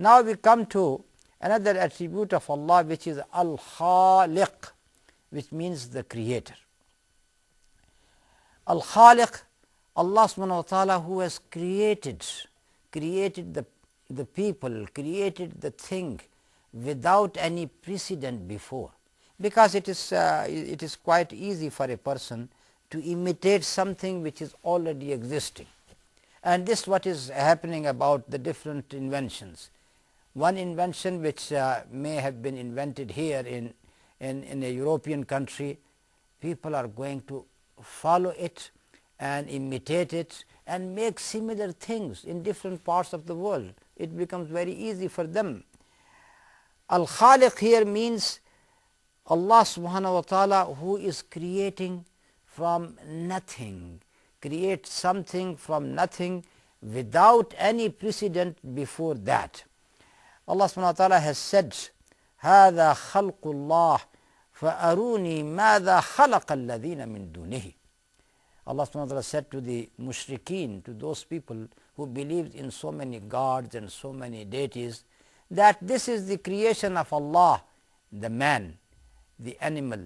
Now we come to another attribute of Allah which is Al-Khaliq which means the creator. Al-Khaliq Allah subhanahu wa ta'ala who has created created the, the people, created the thing without any precedent before because it is, uh, it is quite easy for a person to imitate something which is already existing. And this what is happening about the different inventions one invention which uh, may have been invented here in, in, in a European country, people are going to follow it and imitate it and make similar things in different parts of the world. It becomes very easy for them. Al-Khaliq here means Allah subhanahu wa ta'ala who is creating from nothing, creates something from nothing without any precedent before that. Allah subhanahu has said, هذا خلق الله فأروني ماذا خلق الذين من دونه. Allah subhanahu said to the mushrikeen, to those people who believed in so many gods and so many deities, that this is the creation of Allah, the man, the animal,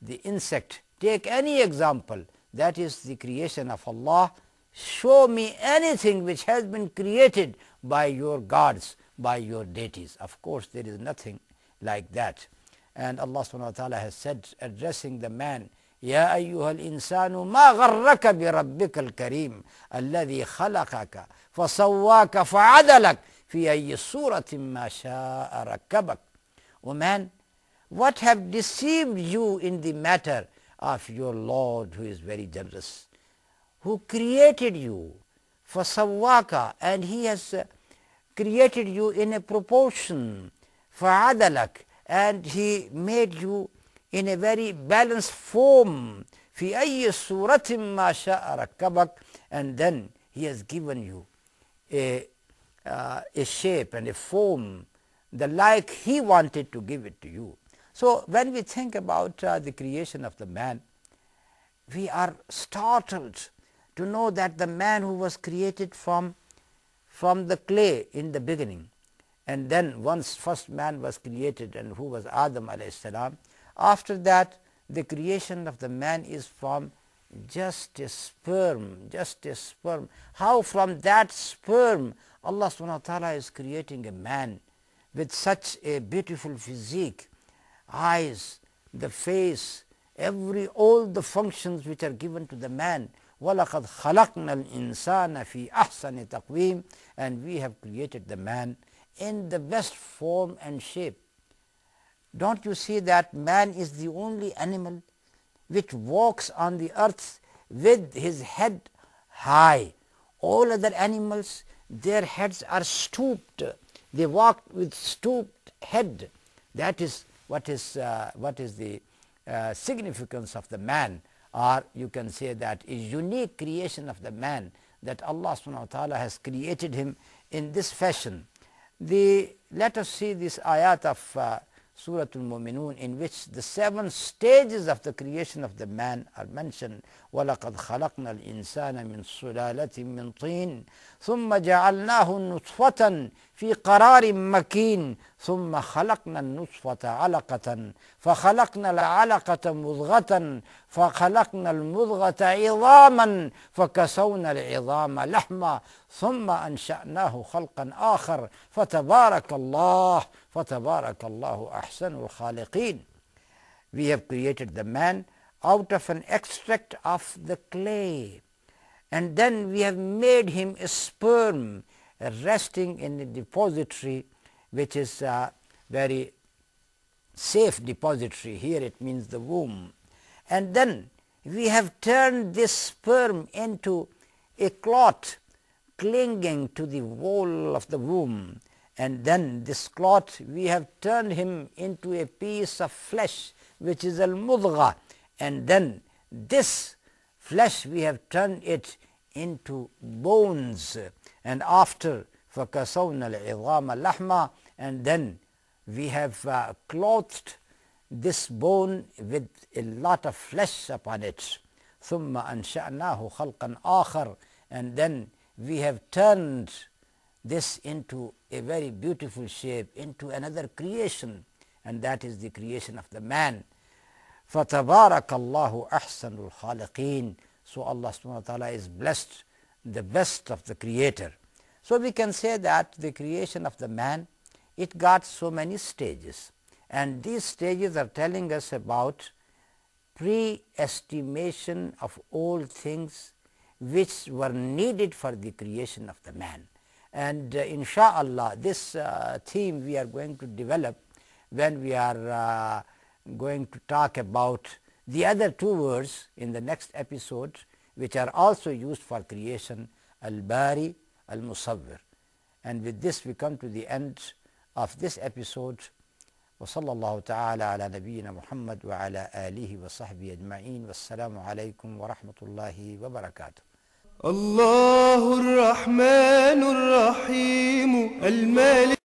the insect. Take any example, that is the creation of Allah. Show me anything which has been created by your gods by your deities. Of course, there is nothing like that. And Allah subhanahu wa ta'ala has said, addressing the man, يا أيها الإنسان ما غرك بربك الكريم الذي خلقك فسواك فعدلك في أي صورة ما شاء ركبك. O man, what have deceived you in the matter of your Lord who is very generous, who created you, فسواك, and he has uh, created you in a proportion, for adalak and he made you in a very balanced form في أي صورة ما شاء ركبك and then he has given you a, uh, a shape and a form the like he wanted to give it to you. So when we think about uh, the creation of the man, we are startled to know that the man who was created from from the clay in the beginning. And then once first man was created and who was Adam alayhi salam, after that the creation of the man is from just a sperm, just a sperm. How from that sperm Allah subhanahu wa ta'ala is creating a man with such a beautiful physique, eyes, the face, every all the functions which are given to the man وَلَقَدْ خَلَقْنَا الْإِنسَانَ فِي أَحْسَنِ تَقْوِيمٍ And we have created the man in the best form and shape. Don't you see that man is the only animal which walks on the earth with his head high. All other animals, their heads are stooped. They walk with stooped head. That is what is, uh, what is the uh, significance of the man or you can say that is unique creation of the man that Allah subhanahu wa ta'ala has created him in this fashion. The, let us see this ayat of uh, Surah Al-Mu'minun in which the seven stages of the creation of the man are mentioned. وَلَقَدْ خَلَقْنَا الْإِنسَانَ مِنْ سُلَالَةٍ مِنْ طِينٍ ثُمَّ جَعَلْنَاهُ نُطْفَةً فِي قَرَارٍ مَكِينٍ ثم خلقنا النطفة علقة فخلقنا العلقة مضغة فخلقنا المضغة عظاما فكسونا العظام لحما ثم أنشأناه خلقا آخر فتبارك الله فتبارك الله أحسن الخالقين We have created the man out of an extract of the clay and then we have made him a sperm resting in the depository which is a very safe depository, here it means the womb. And then we have turned this sperm into a clot clinging to the wall of the womb and then this clot we have turned him into a piece of flesh which is al-mudgha and then this flesh we have turned it into bones and after فَكَسَوْنَا الْعِظَامَ لَحْمًا And then we have uh, clothed this bone with a lot of flesh upon it. ثُمَّ أَنْشَأْنَاهُ خَلْقًا آخر And then we have turned this into a very beautiful shape, into another creation, and that is the creation of the man. فَتَبَارَكَ اللَّهُ أَحْسَنُ الْخَالِقِينَ So Allah subhanahu wa ta'ala is blessed, the best of the creator. So, we can say that the creation of the man it got so many stages and these stages are telling us about pre-estimation of all things which were needed for the creation of the man. And uh, insha'Allah this uh, theme we are going to develop when we are uh, going to talk about the other two words in the next episode which are also used for creation al-bari المصور and with this we come to the end of this episode وصلى الله تعالى على نبينا محمد وعلى آله وصحبه أجمعين والسلام عليكم ورحمة الله وبركاته الله الرحمن الرحيم المالك